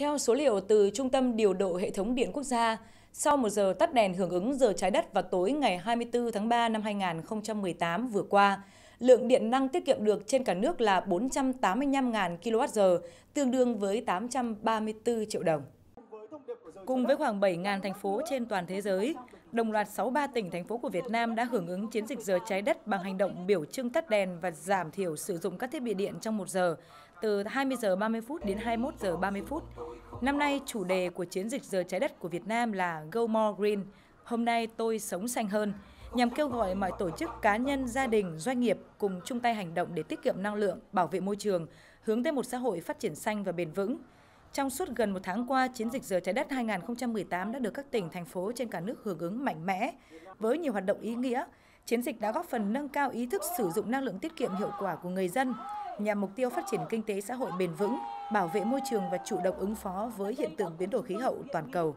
Theo số liệu từ Trung tâm Điều độ Hệ thống Điện Quốc gia, sau một giờ tắt đèn hưởng ứng giờ trái đất vào tối ngày 24 tháng 3 năm 2018 vừa qua, lượng điện năng tiết kiệm được trên cả nước là 485.000 kWh, tương đương với 834 triệu đồng. Cùng với khoảng 7.000 thành phố trên toàn thế giới, đồng loạt 63 tỉnh, thành phố của Việt Nam đã hưởng ứng chiến dịch giờ trái đất bằng hành động biểu trưng tắt đèn và giảm thiểu sử dụng các thiết bị điện trong một giờ, từ 20 giờ 30 phút đến 21 giờ 30 phút. Năm nay, chủ đề của chiến dịch giờ trái đất của Việt Nam là Go More Green, hôm nay tôi sống xanh hơn, nhằm kêu gọi mọi tổ chức cá nhân, gia đình, doanh nghiệp cùng chung tay hành động để tiết kiệm năng lượng, bảo vệ môi trường, hướng tới một xã hội phát triển xanh và bền vững. Trong suốt gần một tháng qua, chiến dịch giờ trái đất 2018 đã được các tỉnh, thành phố trên cả nước hưởng ứng mạnh mẽ. Với nhiều hoạt động ý nghĩa, chiến dịch đã góp phần nâng cao ý thức sử dụng năng lượng tiết kiệm hiệu quả của người dân, nhằm mục tiêu phát triển kinh tế xã hội bền vững, bảo vệ môi trường và chủ động ứng phó với hiện tượng biến đổi khí hậu toàn cầu.